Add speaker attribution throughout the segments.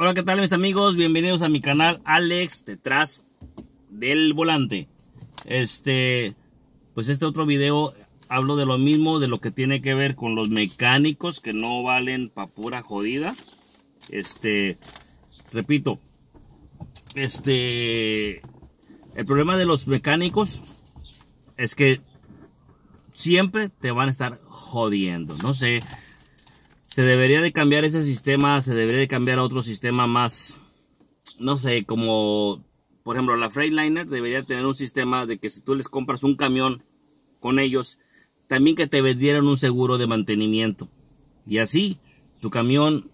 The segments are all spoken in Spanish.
Speaker 1: Hola, ¿qué tal mis amigos? Bienvenidos a mi canal Alex detrás del volante. Este, pues este otro video hablo de lo mismo, de lo que tiene que ver con los mecánicos que no valen pa' pura jodida. Este, repito, este, el problema de los mecánicos es que siempre te van a estar jodiendo. No sé, se debería de cambiar ese sistema, se debería de cambiar a otro sistema más, no sé, como por ejemplo la Freightliner debería tener un sistema de que si tú les compras un camión con ellos, también que te vendieran un seguro de mantenimiento. Y así tu camión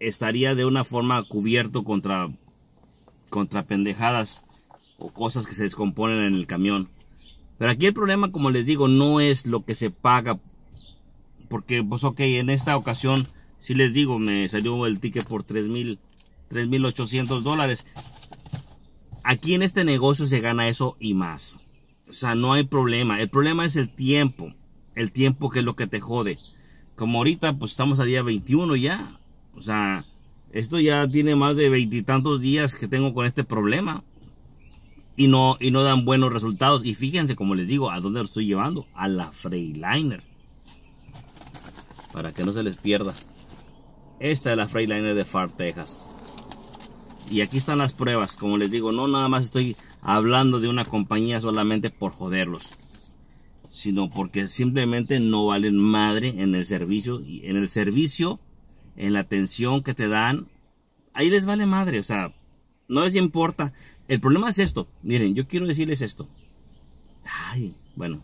Speaker 1: estaría de una forma cubierto contra, contra pendejadas o cosas que se descomponen en el camión. Pero aquí el problema, como les digo, no es lo que se paga porque pues ok, en esta ocasión, si les digo, me salió el ticket por 3.800 dólares. Aquí en este negocio se gana eso y más. O sea, no hay problema. El problema es el tiempo. El tiempo que es lo que te jode. Como ahorita, pues estamos a día 21 ya. O sea, esto ya tiene más de veintitantos días que tengo con este problema. Y no, y no dan buenos resultados. Y fíjense, como les digo, a dónde lo estoy llevando. A la Freiliner para que no se les pierda. Esta es la Freightliner de Far, Texas. Y aquí están las pruebas, como les digo, no nada más estoy hablando de una compañía solamente por joderlos, sino porque simplemente no valen madre en el servicio y en el servicio, en la atención que te dan, ahí les vale madre, o sea, no les importa. El problema es esto, miren, yo quiero decirles esto. Ay, bueno,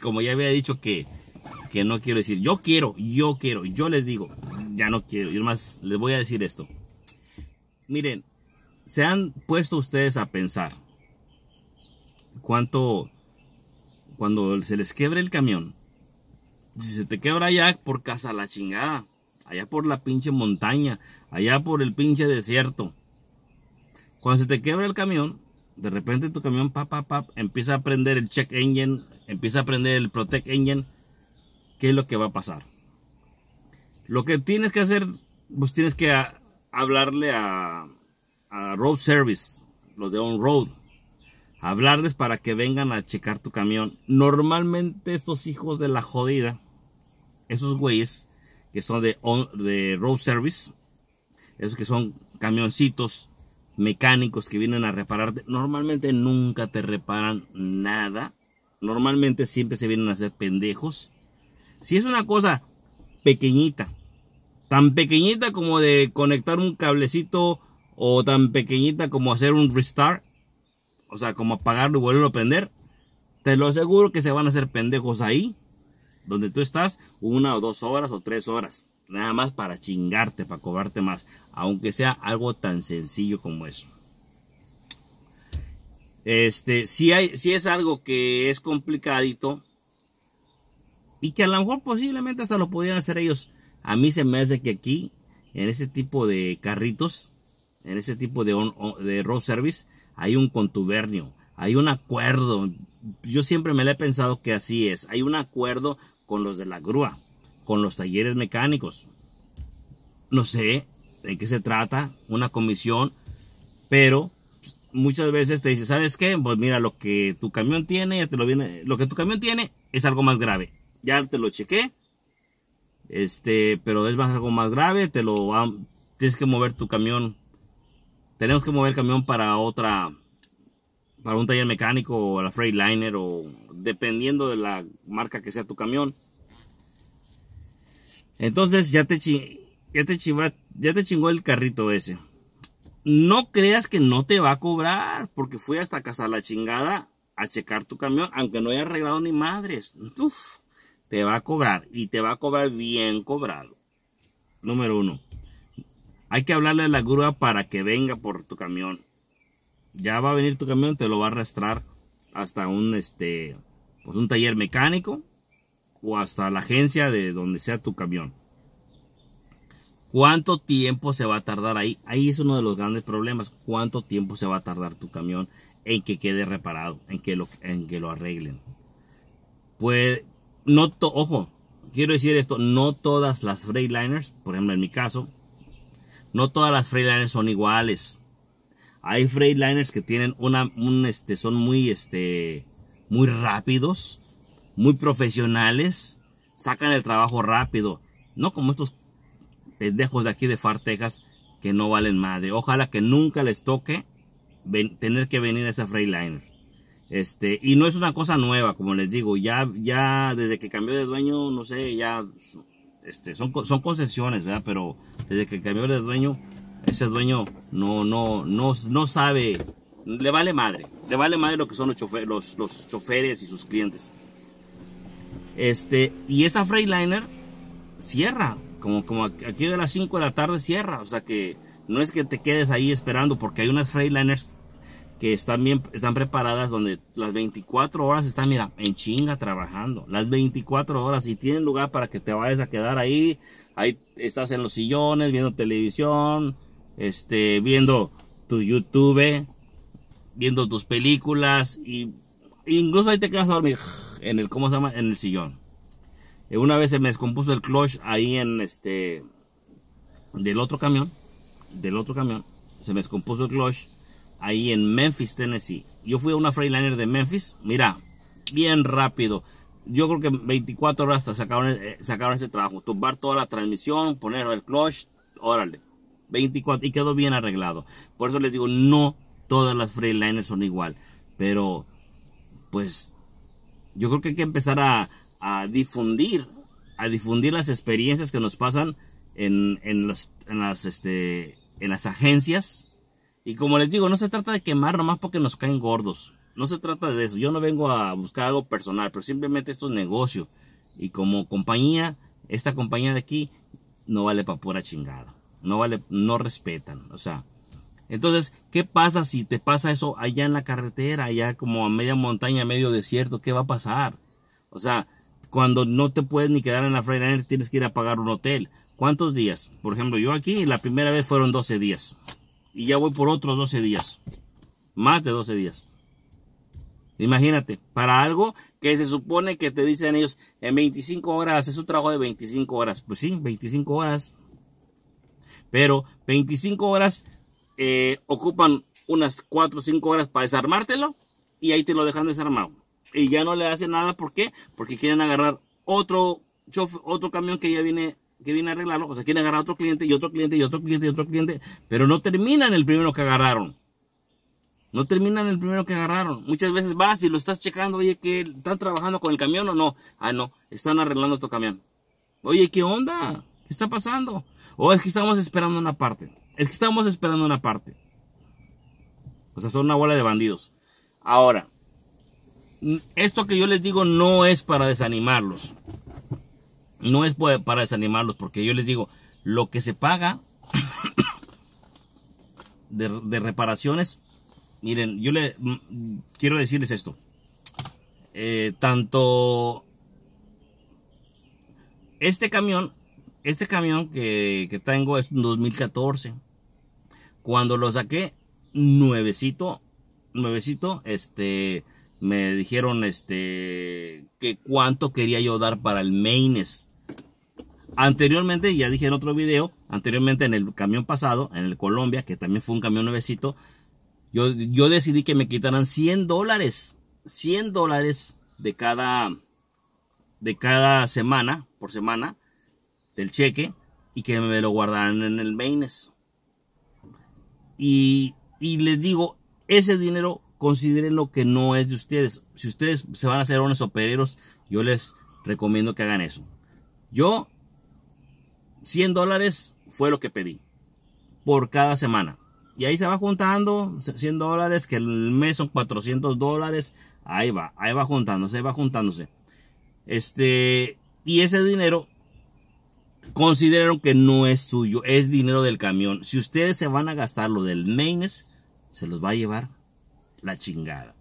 Speaker 1: como ya había dicho que que no quiero decir, yo quiero, yo quiero, yo les digo, ya no quiero. y más les voy a decir esto. Miren, se han puesto ustedes a pensar cuánto, cuando se les quebre el camión, si se te quebra allá por casa la chingada, allá por la pinche montaña, allá por el pinche desierto. Cuando se te quebra el camión, de repente tu camión, empieza a prender el check engine, empieza a prender el protect engine qué es lo que va a pasar. Lo que tienes que hacer, pues tienes que ah, hablarle a, Road Service, los de On Road, hablarles para que vengan a checar tu camión. Normalmente estos hijos de la jodida, esos güeyes que son de, de road service, esos que son camioncitos mecánicos que vienen a repararte, normalmente nunca te reparan nada. Normalmente siempre se vienen a hacer pendejos si es una cosa pequeñita, tan pequeñita como de conectar un cablecito o tan pequeñita como hacer un restart, o sea, como apagarlo y volverlo a prender, te lo aseguro que se van a hacer pendejos ahí, donde tú estás, una o dos horas o tres horas, nada más para chingarte, para cobrarte más, aunque sea algo tan sencillo como eso. Este, si, hay, si es algo que es complicadito, y que a lo mejor posiblemente hasta lo pudieran hacer ellos. A mí se me hace que aquí, en ese tipo de carritos, en ese tipo de, de road service, hay un contubernio, hay un acuerdo. Yo siempre me lo he pensado que así es. Hay un acuerdo con los de la grúa, con los talleres mecánicos. No sé de qué se trata, una comisión, pero muchas veces te dice, ¿sabes qué? Pues mira, lo que tu camión tiene, te lo viene, lo que tu camión tiene es algo más grave ya te lo chequé. Este, pero es más, algo más grave, te lo tienes que mover tu camión. Tenemos que mover el camión para otra, para un taller mecánico o la Freightliner o dependiendo de la marca que sea tu camión. Entonces ya te, ya te, ya te chingó el carrito ese. No creas que no te va a cobrar porque fui hasta casa la chingada a checar tu camión aunque no haya arreglado ni madres. Uf te va a cobrar y te va a cobrar bien cobrado. Número uno, hay que hablarle a la grúa para que venga por tu camión. Ya va a venir tu camión, te lo va a arrastrar hasta un, este, pues un taller mecánico o hasta la agencia de donde sea tu camión. ¿Cuánto tiempo se va a tardar ahí? Ahí es uno de los grandes problemas. ¿Cuánto tiempo se va a tardar tu camión en que quede reparado, en que lo, en que lo arreglen? Puede, no ojo, quiero decir esto, no todas las Freightliners, por ejemplo en mi caso, no todas las Freightliners son iguales. Hay Freightliners que tienen una, un, este, son muy, este, muy rápidos, muy profesionales, sacan el trabajo rápido, no como estos pendejos de aquí de Far Texas que no valen madre. Ojalá que nunca les toque tener que venir a esa Freightliner. Este, y no es una cosa nueva, como les digo, ya, ya desde que cambió de dueño, no sé, ya, este, son, son concesiones, Pero desde que cambió de dueño, ese dueño no, no, no, no sabe, le vale madre, le vale madre lo que son los, los, choferes y sus clientes. Este, y esa Freightliner cierra, como, como aquí de las 5 de la tarde cierra, o sea que no es que te quedes ahí esperando, porque hay unas Freightliners que están bien, están preparadas donde las 24 horas están, mira, en chinga trabajando. Las 24 horas y tienen lugar para que te vayas a quedar ahí. Ahí estás en los sillones viendo televisión, este, viendo tu YouTube, viendo tus películas y incluso ahí te quedas a dormir en el cómo se llama, en el sillón. Eh, una vez se me descompuso el clutch ahí en este del otro camión, del otro camión, se me descompuso el clutch ahí en Memphis, Tennessee. Yo fui a una Freeliner de Memphis, mira, bien rápido. Yo creo que 24 horas hasta sacaron, e, eh, sacaron ese trabajo. Tumbar toda la transmisión, poner el clutch, órale. 24 y quedó bien arreglado. Por eso les digo, no todas las Freightliners son igual. Pero, pues, yo creo que hay que empezar a, difundir, a difundir las experiencias que nos pasan en, las, este, en las agencias y como les digo, no se trata de quemar nomás porque nos caen gordos. No se trata de eso. Yo no vengo a buscar algo personal, pero simplemente esto es negocio. Y como compañía, esta compañía de aquí no vale para pura chingada. No vale, no respetan. O sea, entonces, ¿qué pasa si te pasa eso allá en la carretera, allá como a media montaña, medio desierto? ¿Qué va a pasar? O sea, cuando no te puedes ni quedar en la Freeliner, tienes que ir a pagar un hotel. ¿Cuántos días? Por ejemplo, yo aquí la primera vez fueron 12 días y ya voy por otros 12 días. Más de 12 días. Imagínate, para algo que se supone que te dicen ellos en 25 horas, es un trabajo de 25 horas. Pues sí, 25 horas. Pero 25 horas eh, ocupan unas 4 o 5 horas para desarmártelo y ahí te lo dejan desarmado. Y ya no le hacen nada, ¿por qué? Porque quieren agarrar otro, otro camión que ya viene que viene a arreglarlo, o sea, quieren agarrar otro cliente y otro cliente y otro cliente y otro cliente, pero no terminan el primero que agarraron. No terminan el primero que agarraron. Muchas veces vas y lo estás checando, oye, que están trabajando con el camión o no. Ah, no, están arreglando tu camión. Oye, ¿qué onda? ¿Qué está pasando? O es que estamos esperando una parte. Es que estamos esperando una parte. O sea, son una bola de bandidos. Ahora, esto que yo les digo no es para desanimarlos. No es para desanimarlos, porque yo les digo, lo que se paga de, reparaciones, miren, yo le quiero decirles esto. Eh, tanto este camión, este camión que, tengo es un 2014. Cuando lo saqué, nuevecito, nuevecito, este, me dijeron, este, que cuánto quería yo dar para el maines. Anteriormente, ya dije en otro video, anteriormente en el camión pasado, en el Colombia, que también fue un camión nuevecito, yo, yo decidí que me quitaran 100 dólares, 100 dólares de cada, de cada semana, por semana, del cheque, y que me lo guardaran en el Baines. Y, y les digo, ese dinero consideren lo que no es de ustedes. Si ustedes se van a hacer unos opereros, yo les recomiendo que hagan eso. Yo 100 dólares fue lo que pedí por cada semana. Y ahí se va juntando 100 dólares, que el mes son 400 dólares. Ahí va, ahí va juntándose, ahí va juntándose. Este, y ese dinero considero que no es suyo, es dinero del camión. Si ustedes se van a gastar lo del maines, se los va a llevar la chingada.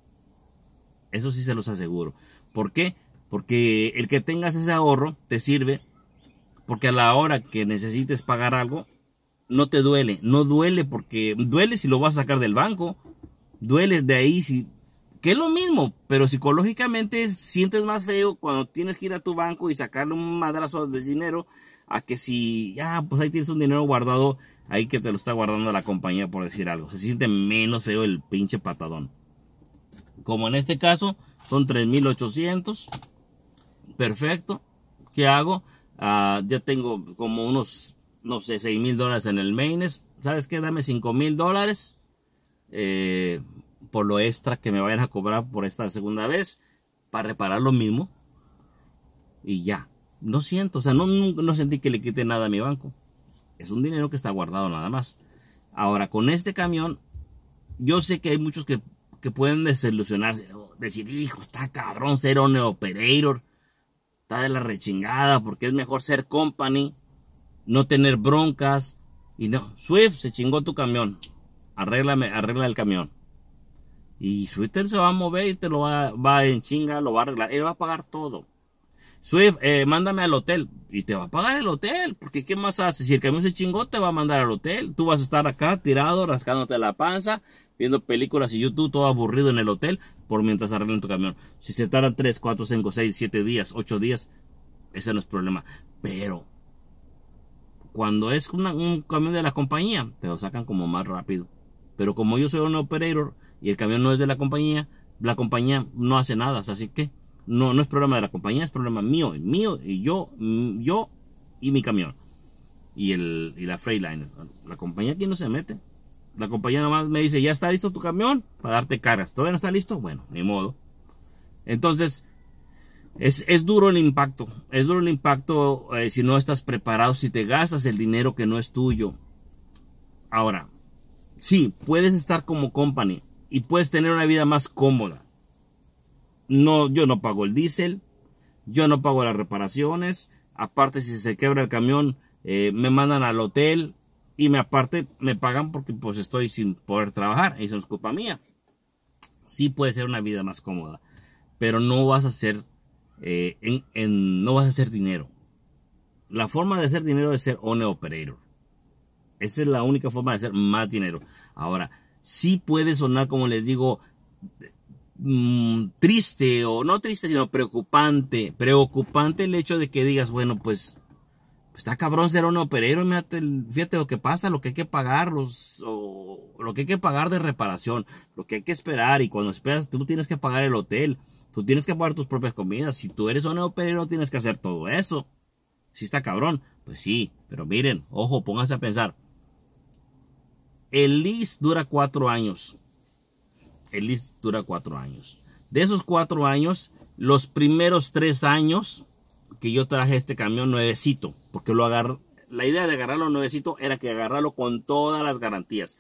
Speaker 1: Eso sí se los aseguro. ¿Por qué? Porque el que tengas ese ahorro te sirve porque a la hora que necesites pagar algo, no te duele. No duele porque duele si lo vas a sacar del banco. Duele de ahí si que es lo mismo, pero psicológicamente sientes más feo cuando tienes que ir a tu banco y sacarle un madrazo de dinero a que si, ya pues ahí tienes un dinero guardado, ahí que te lo está guardando la compañía por decir algo. Se siente menos feo el pinche patadón. Como en este caso, son 3,800. Perfecto. ¿Qué hago? ya ah, yo tengo como unos, no sé, 6 mil dólares en el maines. ¿Sabes qué? Dame 5 mil dólares eh, por lo extra que me vayan a cobrar por esta segunda vez para reparar lo mismo. Y ya. No siento, o sea, no, no sentí que le quite nada a mi banco. Es un dinero que está guardado nada más. Ahora, con este camión, yo sé que hay muchos que, que pueden desilusionarse, oh, decir, hijo, está cabrón ser un operator está de la rechingada porque es mejor ser company, no tener broncas y no. Swift, se chingó tu camión. Arréglame, arregla el camión. Y Swift se va a mover y te lo va, va en chinga, lo va a arreglar. Él va a pagar todo. Swift, eh, mándame al hotel. Y te va a pagar el hotel. Porque ¿qué más haces? Si el camión se chingó, te va a mandar al hotel. Tú vas a estar acá tirado, rascándote la panza, viendo películas y YouTube, todo aburrido en el hotel por mientras arreglan tu camión. Si se tarda 3, 4, 5, 6, 7 días, 8 días, ese no es problema. Pero cuando es un camión de la compañía, te lo sacan como más rápido. Pero como yo soy un operator y el camión no es de la compañía, la compañía no hace nada. Así que no, no es problema de la compañía, es problema mío, mío y yo, yo y mi camión. Y, el, y la Freightliner. La compañía aquí no se mete. La compañía nomás me dice, ya está listo tu camión para darte caras. ¿Todavía no está listo? Bueno, ni modo. Entonces, es, duro el impacto. Es duro el impacto eh, si no estás preparado, si te gastas el dinero que no es tuyo. Ahora, sí, puedes estar como company y puedes tener una vida más cómoda. No, yo no pago el diésel, yo no pago las reparaciones. Aparte, si se quebra el camión, eh, me mandan al hotel, y me aparte me pagan porque pues estoy sin poder trabajar, eso es culpa mía. Sí puede ser una vida más cómoda, pero no vas a hacer, eh, en, en, no vas a hacer dinero. La forma de hacer dinero es ser one operator. Esa es la única forma de hacer más dinero. Ahora, sí puede sonar, como les digo, mm, triste o no triste, sino preocupante. Preocupante el hecho de que digas, bueno, pues está cabrón ser un operero, mírate, fíjate lo que pasa, lo que hay que pagar, lo que hay que pagar de reparación, lo que hay que esperar, y cuando esperas tú tienes que pagar el hotel, tú tienes que pagar tus propias comidas, si tú eres un operero tienes que hacer todo eso. Si está cabrón, pues sí, pero miren, ojo, pónganse a pensar. El list dura cuatro años. El LIS dura cuatro años. De esos cuatro años, los primeros tres años que yo traje este camión nuevecito, porque lo agarro la idea de agarrarlo nuevecito era que agarrarlo con todas las garantías.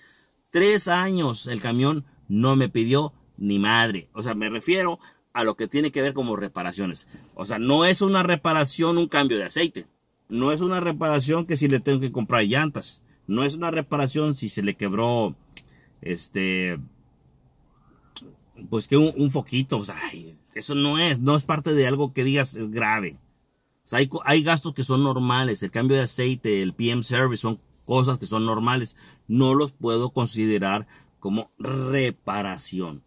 Speaker 1: Tres años el camión no me pidió ni madre. O sea, me refiero a lo que tiene que ver como reparaciones. O sea, no es una reparación un cambio de aceite. No es una reparación que si le tengo que comprar llantas. No es una reparación si se le quebró este pues que un, foquito, o sea, eso no es, no es parte de algo que digas es grave hay, gastos que son normales, el cambio de aceite, el PM service, son cosas que son normales. No los puedo considerar como reparación.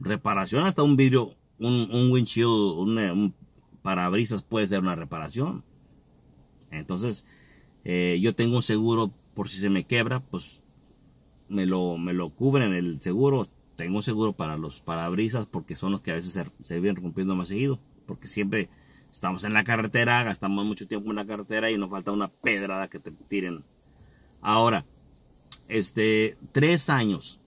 Speaker 1: Reparación hasta un vidrio, un, windshield, un, parabrisas puede ser una reparación. Entonces, eh, yo tengo un seguro por si se me quebra, pues me lo, me lo cubren el seguro. Tengo un seguro para los parabrisas porque son los que a veces se, se vienen rompiendo más seguido. Porque siempre Estamos en la carretera, gastamos mucho tiempo en la carretera y nos falta una pedrada que te tiren. Ahora, este, tres años,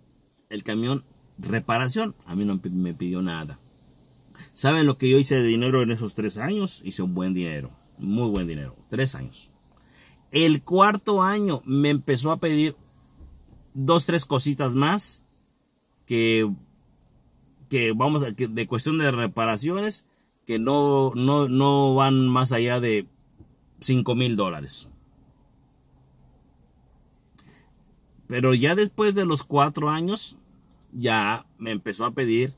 Speaker 1: el camión, reparación, a mí no me pidió nada. ¿Saben lo que yo hice de dinero en esos tres años? Hice un buen dinero, muy buen dinero, tres años. El cuarto año me empezó a pedir dos, tres cositas más que, que vamos a, de cuestión de reparaciones que no, no, van más allá de 5 mil dólares. Pero ya después de los cuatro años, ya me empezó a pedir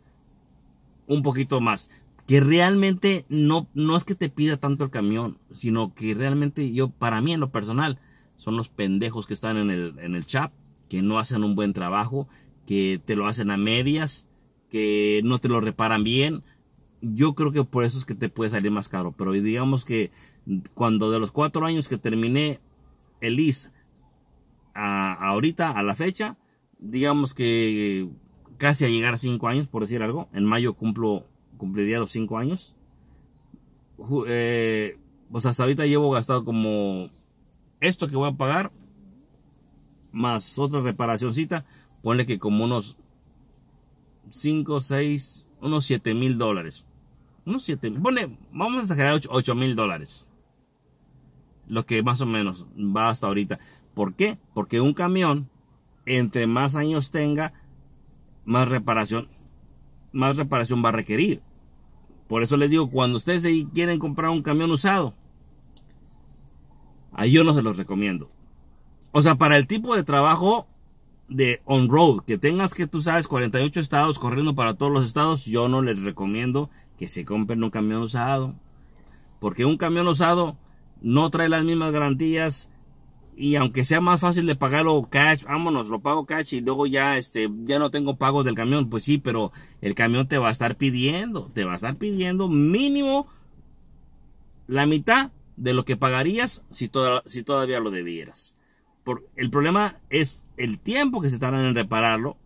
Speaker 1: un poquito más. Que realmente no, no es que te pida tanto el camión, sino que realmente yo, para mí en lo personal, son los pendejos que están en el, en el chat, que no hacen un buen trabajo, que te lo hacen a medias, que no te lo reparan bien, yo creo que por eso es que te puede salir más caro. Pero digamos que cuando de los cuatro años que terminé el IS ahorita, a la fecha, digamos que casi a llegar a cinco años, por decir algo. En mayo cumplo, cumpliría los cinco años. pues hasta ahorita llevo gastado como esto que voy a pagar, más otra reparacioncita, ponle que como unos 5, 6, unos 7 mil dólares no pone, vamos a exagerar 8 mil dólares. Lo que más o menos va hasta ahorita. ¿Por qué? Porque un camión, entre más años tenga, más reparación, más reparación va a requerir. Por eso les digo, cuando ustedes quieren comprar un camión usado, ahí yo no se los recomiendo. O sea, para el tipo de trabajo de on-road, que tengas que tú sabes 48 estados corriendo para todos los estados, yo no les recomiendo que se compren un camión usado. Porque un camión usado no trae las mismas garantías y aunque sea más fácil de pagarlo cash, vámonos, lo pago cash y luego ya este ya no tengo pagos del camión, pues sí, pero el camión te va a estar pidiendo, te va a estar pidiendo mínimo la mitad de lo que pagarías si, todavía lo debieras. Por, el problema es el tiempo que se tardan en repararlo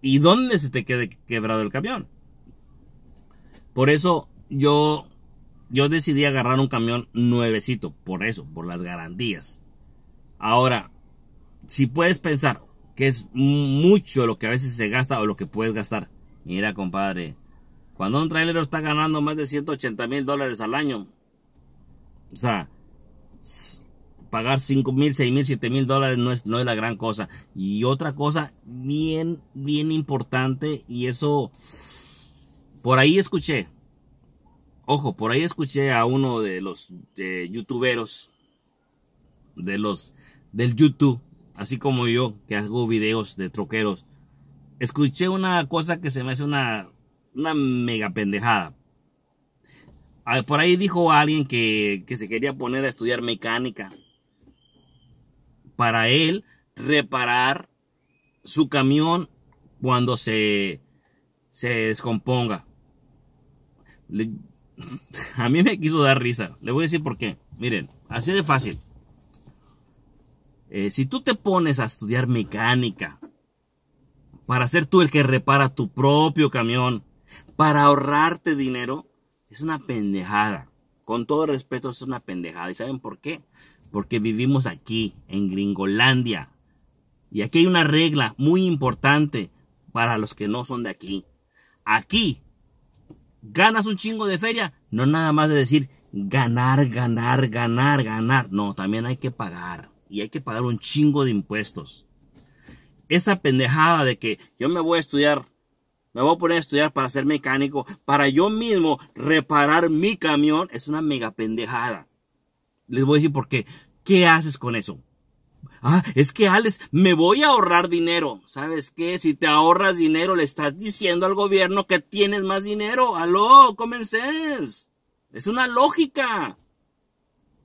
Speaker 1: y dónde se te quede quebrado el camión. Por eso yo, yo decidí agarrar un camión nuevecito, por eso, por las garantías. Ahora, si puedes pensar que es mucho lo que a veces se gasta o lo que puedes gastar, mira compadre, cuando un trailero está ganando más de 180 mil dólares al año, o sea, pagar 5 mil, 6 mil, 7 mil dólares no es, no es la gran cosa. Y otra cosa bien, bien importante, y eso por ahí escuché, ojo, por ahí escuché a uno de los eh, youtuberos, de los del YouTube, así como yo, que hago videos de troqueros. Escuché una cosa que se me hace una, una mega pendejada. Ah, por ahí dijo alguien que, que se quería poner a estudiar mecánica. Para él, reparar su camión cuando se, se descomponga. a mí me quiso dar risa. Le voy a decir por qué. Miren, así de fácil. Eh, si tú te pones a estudiar mecánica para ser tú el que repara tu propio camión, para ahorrarte dinero, es una pendejada. Con todo respeto, es una pendejada. ¿Y saben por qué? Porque vivimos aquí, en Gringolandia. Y aquí hay una regla muy importante para los que no son de aquí. Aquí ganas un chingo de feria, no nada más de decir ganar, ganar, ganar, ganar. No, también hay que pagar. Y hay que pagar un chingo de impuestos. Esa pendejada de que yo me voy a estudiar, me voy a poner a estudiar para ser mecánico, para yo mismo reparar mi camión, es una mega pendejada. Les voy a decir por qué. ¿Qué haces con eso? ah, es que Alex, me voy a ahorrar dinero. ¿Sabes qué? Si te ahorras dinero, le estás diciendo al gobierno que tienes más dinero. Aló, comences. Es una lógica.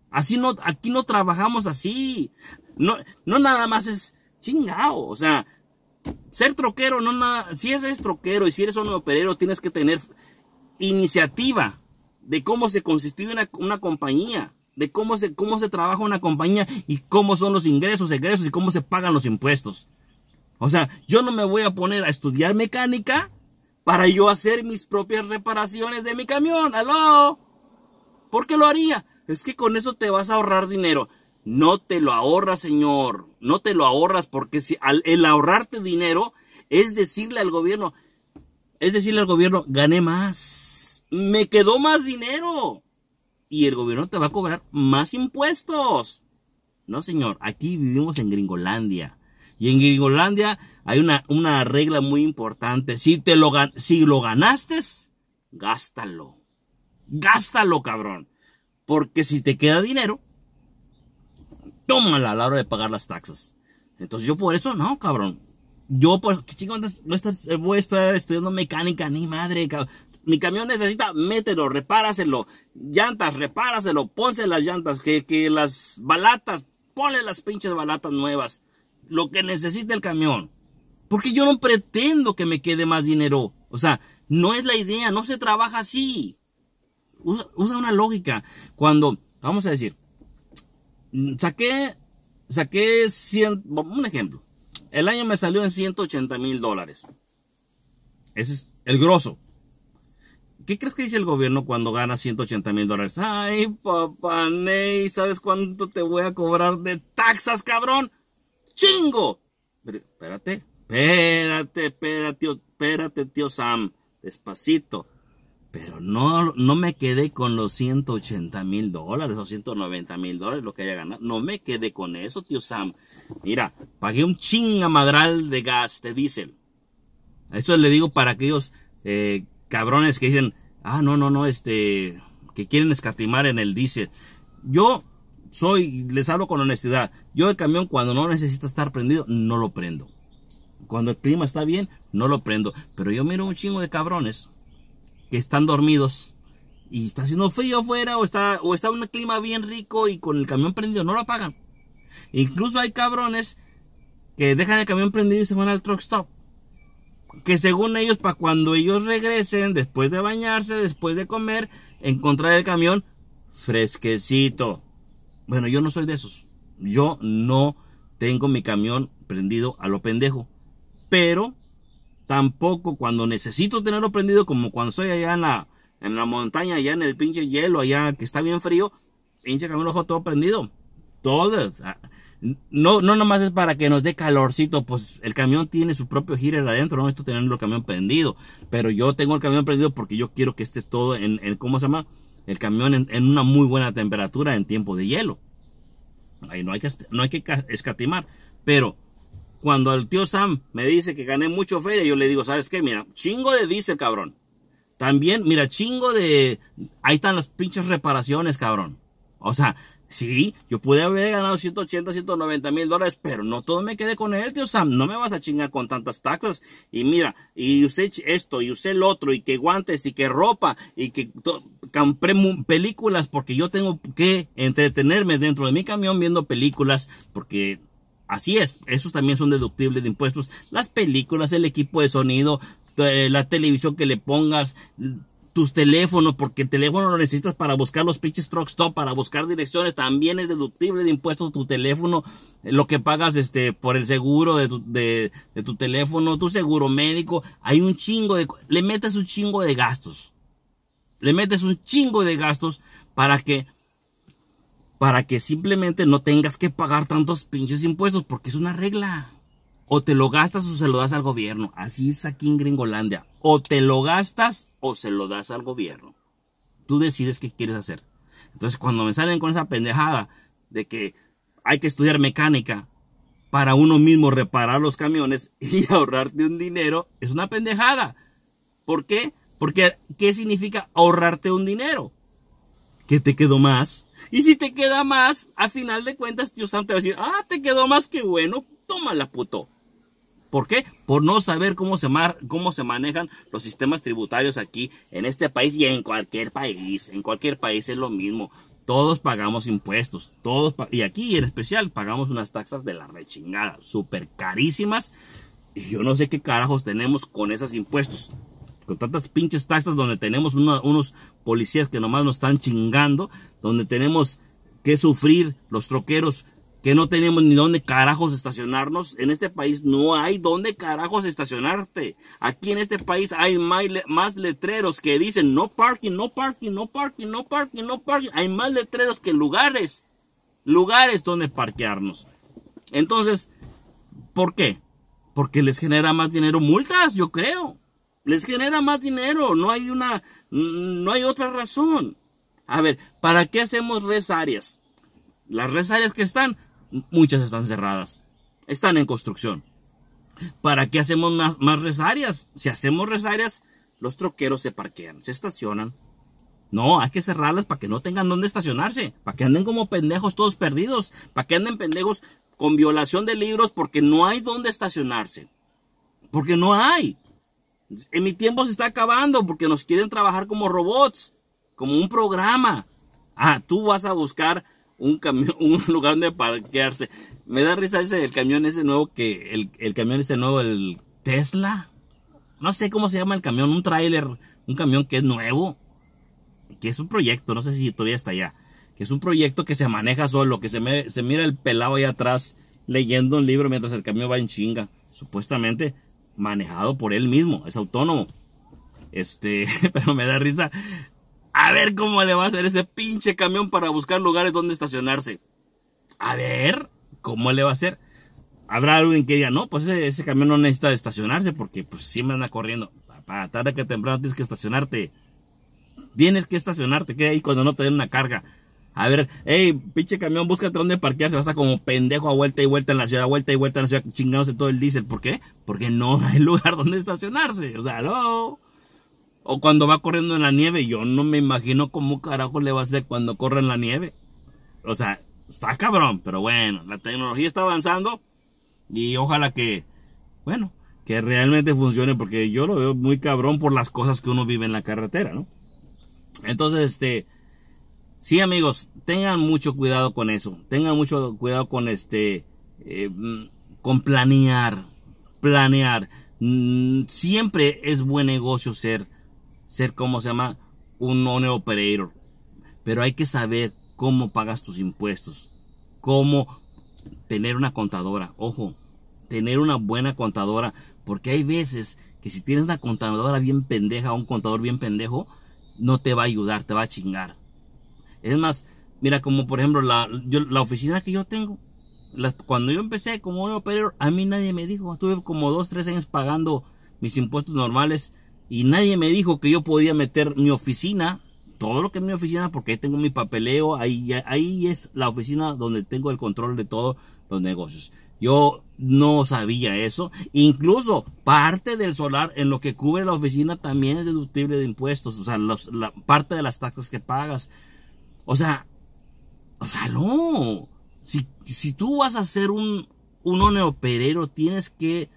Speaker 1: Así no, aquí no trabajamos así. No, no nada más es chingado. O sea, ser troquero, no nada, si eres troquero y si eres un operero, tienes que tener iniciativa de cómo se constituye una compañía de cómo se, cómo se trabaja una compañía y cómo son los ingresos, egresos y cómo se pagan los impuestos. O sea, yo no me voy a poner a estudiar mecánica para yo hacer mis propias reparaciones de mi camión. ¡Aló! ¿Por qué lo haría? Es que con eso te vas a ahorrar dinero. No te lo ahorras, señor. No te lo ahorras porque si, el ahorrarte dinero es decirle al gobierno, es decirle al gobierno, gané más. Me quedó más dinero y el gobierno te va a cobrar más impuestos. No, señor, aquí vivimos en Gringolandia. Y en Gringolandia hay una, una regla muy importante. Si, te lo, si lo ganaste, gástalo. Gástalo, cabrón. Porque si te queda dinero, tómala a la hora de pagar las taxas. Entonces yo por eso, no, cabrón. Yo pues, qué voy a estar estudiando mecánica, ni madre, cabrón. Mi camión necesita, mételo, repáraselo. Llantas, repáraselo, ponse las llantas, que, que las balatas, ponle las pinches balatas nuevas. Lo que necesita el camión. Porque yo no pretendo que me quede más dinero. O sea, no es la idea, no se trabaja así. Usa, una lógica. Cuando, vamos a decir, saqué, saqué 100, un ejemplo. El año me salió en 180 mil dólares. Ese es el grosso. ¿Qué crees que dice el gobierno cuando gana 180 mil dólares? Ay, papá Ney, ¿sabes cuánto te voy a cobrar de taxas, cabrón? ¡Chingo! espérate, espérate, espérate, espérate, tío Sam, despacito. Pero no, no me quedé con los 180 mil dólares o 190 mil dólares lo que haya ganado. No me quedé con eso, tío Sam. Mira, pagué un chingamadral de gas, de diésel. Eso le digo para aquellos eh, cabrones que dicen, ah, no, no, no, este, que quieren escatimar en el diésel. Yo soy, les hablo con honestidad, yo el camión cuando no necesita estar prendido, no lo prendo. Cuando el clima está bien, no lo prendo. Pero yo miro un chingo de cabrones que están dormidos y está haciendo frío afuera o está, o está un clima bien rico y con el camión prendido no lo apagan. Incluso hay cabrones que dejan el camión prendido y se van al truck stop que según ellos, para cuando ellos regresen, después de bañarse, después de comer, encontrar el camión fresquecito. Bueno, yo no soy de esos. Yo no tengo mi camión prendido a lo pendejo. Pero tampoco cuando necesito tenerlo prendido, como cuando estoy allá en la, en la montaña, allá en el pinche hielo, allá que está bien frío, pinche camión todo todo prendido. todo no, no nomás es para que nos dé calorcito, pues el camión tiene su propio Heater adentro, no estoy teniendo el camión prendido, pero yo tengo el camión prendido porque yo quiero que esté todo en, ¿cómo se llama? El camión en, una muy buena temperatura en tiempo de hielo. Ahí no hay que, no hay que escatimar, pero cuando el tío Sam me dice que gané mucho feria, yo le digo, ¿sabes qué? Mira, chingo de diésel, cabrón. También, mira, chingo de... Ahí están las pinches reparaciones, cabrón. O sea, Sí, yo pude haber ganado 180, 190 mil dólares, pero no todo me quedé con él, tío Sam. No me vas a chingar con tantas taxas. Y mira, y usé esto, y usé el otro, y que guantes, y que ropa, y que compré películas, porque yo tengo que entretenerme dentro de mi camión viendo películas, porque así es. Esos también son deductibles de impuestos. Las películas, el equipo de sonido, eh, la televisión que le pongas, tus teléfonos, porque el teléfono lo necesitas para buscar los pinches truck stop, para buscar direcciones, también es deductible de impuestos tu teléfono, eh, lo que pagas este por el seguro de tu, de tu teléfono, tu seguro médico, hay un chingo de, le metes un chingo de gastos, le metes un chingo de gastos para que, para que simplemente no tengas que pagar tantos pinches impuestos, porque es una regla. O te lo gastas o se lo das al gobierno. Así es aquí en Gringolandia. O te lo gastas o se lo das al gobierno. Tú decides qué quieres hacer. Entonces cuando me salen con esa pendejada de que hay que estudiar mecánica para uno mismo reparar los camiones y ahorrarte un dinero, es una pendejada. ¿Por qué? Porque ¿qué significa ahorrarte un dinero? Que te quedó más. Y si te queda más, a final de cuentas Dios Santo te va a decir, ah, te quedó más que bueno, tómala puto. ¿Por qué? Por no saber cómo se, mar, cómo se manejan los sistemas tributarios aquí en este país y en cualquier país. En cualquier país es lo mismo. Todos pagamos impuestos, todos y aquí en especial pagamos unas taxas de la rechingada, súper carísimas. Y yo no sé qué carajos tenemos con esos impuestos. Con tantas pinches taxas donde tenemos unos policías que nomás nos están chingando, donde tenemos que sufrir los troqueros que no tenemos ni dónde carajos estacionarnos. En este país no hay dónde carajos estacionarte. Aquí en este país hay más letreros que dicen no parking, no parking, no parking, no parking, no parking. Hay más letreros que lugares, lugares donde parquearnos. Entonces, ¿por qué? Porque les genera más dinero multas, yo creo. Les genera más dinero, no hay una, no hay otra razón. A ver, ¿para qué hacemos res áreas? Las res áreas que están muchas están cerradas, están en construcción. ¿Para qué hacemos más, más resarias? Si hacemos resarias, los troqueros se parquean, se estacionan. No, hay que cerrarlas para que no tengan dónde estacionarse, para que anden como pendejos todos perdidos, para que anden pendejos con violación de libros porque no hay dónde estacionarse. Porque no hay. En mi tiempo se está acabando porque nos quieren trabajar como robots, como un programa. Ah, tú vas a buscar un camión, un lugar donde parquearse. Me da risa ese el camión ese nuevo que el, camión ese nuevo el Tesla. No sé cómo se llama el camión, un trailer, un camión que es nuevo, que es un proyecto, no sé si todavía está allá, que es un proyecto que se maneja solo, que se, se mira el pelado ahí atrás leyendo un libro mientras el camión va en chinga, supuestamente manejado por él mismo, es autónomo. Este, pero me da risa a ver cómo le va a hacer ese pinche camión para buscar lugares donde estacionarse. A ver cómo le va a hacer. Habrá alguien que diga, no, pues ese, camión no necesita estacionarse porque pues siempre anda corriendo. Para tarde que temprano tienes que estacionarte. Tienes que estacionarte, que ahí cuando no te den una carga. A ver, hey, pinche camión, búscate donde parquearse. Va a estar como pendejo a vuelta y vuelta en la ciudad, vuelta y vuelta en la ciudad, chingándose todo el diésel. ¿Por qué? Porque no hay lugar donde estacionarse. O sea, no. O cuando va corriendo en la nieve, yo no me imagino cómo carajo le va a hacer cuando corre en la nieve. O sea, está cabrón, pero bueno, la tecnología está avanzando y ojalá que, bueno, que realmente funcione porque yo lo veo muy cabrón por las cosas que uno vive en la carretera, ¿no? Entonces, este, sí amigos, tengan mucho cuidado con eso, tengan mucho cuidado con este, eh, con planear, planear. Mm, siempre es buen negocio ser ser como se llama un one operator. Pero hay que saber cómo pagas tus impuestos, cómo tener una contadora. Ojo, tener una buena contadora, porque hay veces que si tienes una contadora bien pendeja un contador bien pendejo, no te va a ayudar, te va a chingar. Es más, mira, como por ejemplo la, oficina que yo tengo, cuando yo empecé como un operator, a mí nadie me dijo, estuve como dos, tres años pagando mis impuestos normales y nadie me dijo que yo podía meter mi oficina, todo lo que es mi oficina, porque ahí tengo mi papeleo, ahí, ahí es la oficina donde tengo el control de todos los negocios. Yo no sabía eso. Incluso parte del solar en lo que cubre la oficina también es deductible de impuestos. O sea, la parte de las taxas que pagas. O sea, o sea, no. Si, si tú vas a ser un, un perero tienes que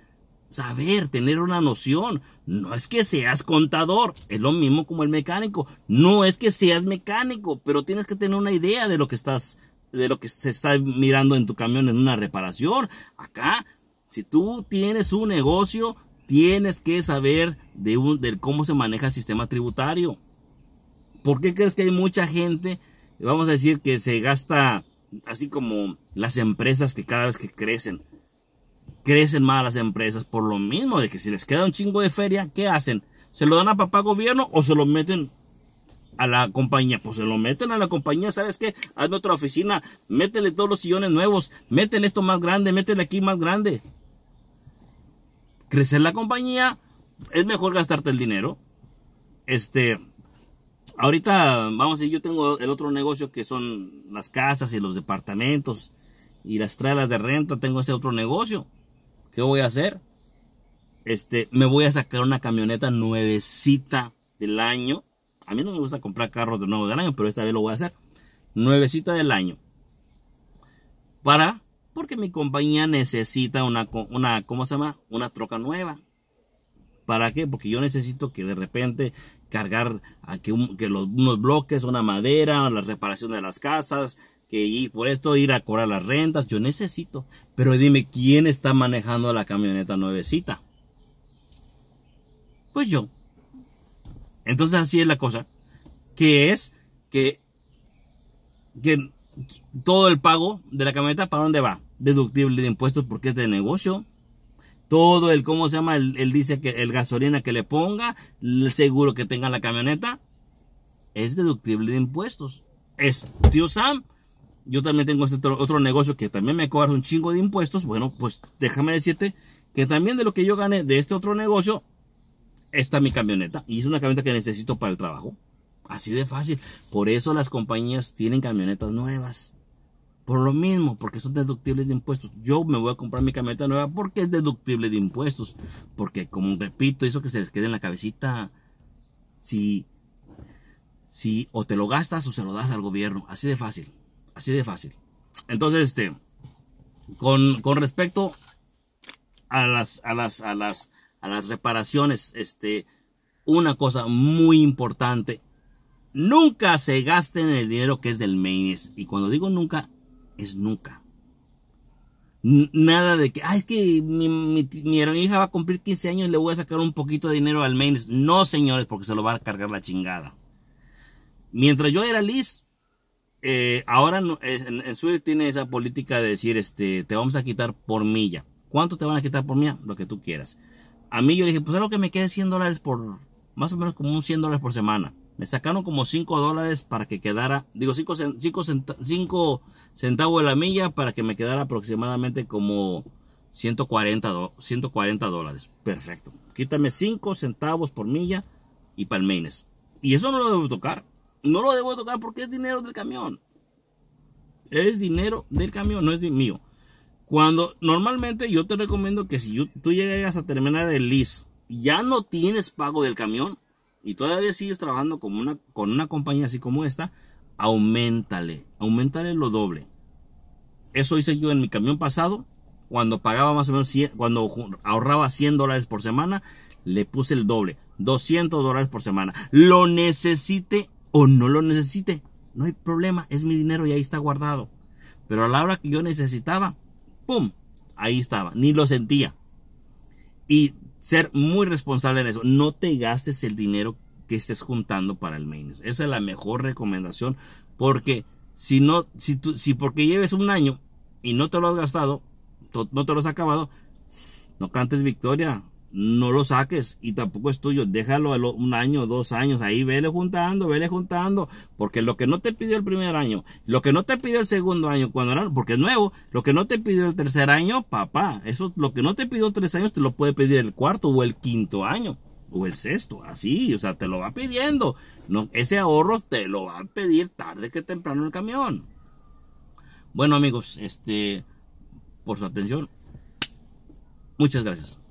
Speaker 1: saber, tener una noción. No es que seas contador, es lo mismo como el mecánico. No es que seas mecánico, pero tienes que tener una idea de lo que estás, de lo que se está mirando en tu camión en una reparación. Acá, si tú tienes un negocio, tienes que saber de, cómo se maneja el sistema tributario. ¿Por qué crees que hay mucha gente, vamos a decir, que se gasta así como las empresas que cada vez que crecen? crecen más las empresas por lo mismo de que si les queda un chingo de feria, ¿qué hacen? ¿Se lo dan a papá gobierno o se lo meten a la compañía? Pues se lo meten a la compañía, ¿sabes qué? Hazme otra oficina, métele todos los sillones nuevos, métele esto más grande, métele aquí más grande. Crecer la compañía es mejor gastarte el dinero. Este, ahorita vamos a decir, yo tengo el otro negocio que son las casas y los departamentos y las tralas de renta, tengo ese otro negocio. ¿Qué voy a hacer? Este, me voy a sacar una camioneta nuevecita del año. A mí no me gusta comprar carros de nuevo del año, pero esta vez lo voy a hacer. Nuevecita del año. Para, porque mi compañía necesita una, una ¿cómo se llama? Una troca nueva. ¿Para qué? Porque yo necesito que de repente cargar aquí que los, unos bloques, una madera, la reparación de las casas, que por esto, ir a cobrar las rentas, yo necesito. Pero dime, ¿quién está manejando la camioneta nuevecita? Pues yo. Entonces así es la cosa. Que es que, que todo el pago de la camioneta, ¿para dónde va? Deductible de impuestos porque es de negocio. Todo el, ¿cómo se llama? Él dice que el gasolina que le ponga, el seguro que tenga la camioneta, es deductible de impuestos. Es, tío Sam, yo también tengo este otro, negocio que también me cobra un chingo de impuestos, bueno, pues déjame decirte que también de lo que yo gané de este otro negocio, está mi camioneta. Y es una camioneta que necesito para el trabajo. Así de fácil. Por eso las compañías tienen camionetas nuevas. Por lo mismo, porque son deductibles de impuestos. Yo me voy a comprar mi camioneta nueva porque es deductible de impuestos. Porque, como repito, eso que se les quede en la cabecita. Si, si o te lo gastas o se lo das al gobierno. Así de fácil. Así de fácil. Entonces, este, con, con respecto a las, a las, a las, a las reparaciones, este, una cosa muy importante. Nunca se gasten el dinero que es del maines. Y cuando digo nunca, es nunca. nada de que, ay, es que mi, mi, hija va a cumplir 15 años y le voy a sacar un poquito de dinero al maines. No, señores, porque se lo va a cargar la chingada. Mientras yo era Liz, eh, ahora eh, en, en tiene esa política de decir, este, te vamos a quitar por milla. ¿Cuánto te van a quitar por milla? Lo que tú quieras. A mí yo dije, pues algo que me quede 100 dólares por, más o menos como un 100 dólares por semana. Me sacaron como 5 dólares para que quedara, digo 5 cinco, centavos de la milla para que me quedara aproximadamente como 140, 140 dólares. Perfecto. Quítame 5 centavos por milla y palmeines. Y eso no lo debo tocar. No lo debo tocar porque es dinero del camión. Es dinero del camión, no es mío. Cuando normalmente yo te recomiendo que si tú llegas a terminar el lease, ya no tienes pago del camión y todavía sigues trabajando con una, con una compañía así como esta, aumentale, aumentale lo doble. Eso hice yo en mi camión pasado, cuando pagaba más o menos, cuando ahorraba 100 dólares por semana, le puse el doble, 200 dólares por semana. Lo necesite o no lo necesite. No hay problema, es mi dinero y ahí está guardado. Pero a la hora que yo necesitaba, ¡pum! Ahí estaba, ni lo sentía. Y ser muy responsable en eso. No te gastes el dinero que estés juntando para el maintenance. Esa es la mejor recomendación porque si no, si, tú, si porque lleves un año y no te lo has gastado, no te lo has acabado, no cantes victoria no lo saques y tampoco es tuyo. Déjalo un año, dos años, ahí vele juntando, vele juntando, porque lo que no te pidió el primer año, lo que no te pidió el segundo año, cuando era, porque es nuevo, lo que no te pidió el tercer año, papá, eso lo que no te pidió tres años te lo puede pedir el cuarto o el quinto año o el sexto, así, o sea, te lo va pidiendo. No, ese ahorro te lo va a pedir tarde que temprano el camión. Bueno, amigos, este por su atención. Muchas gracias.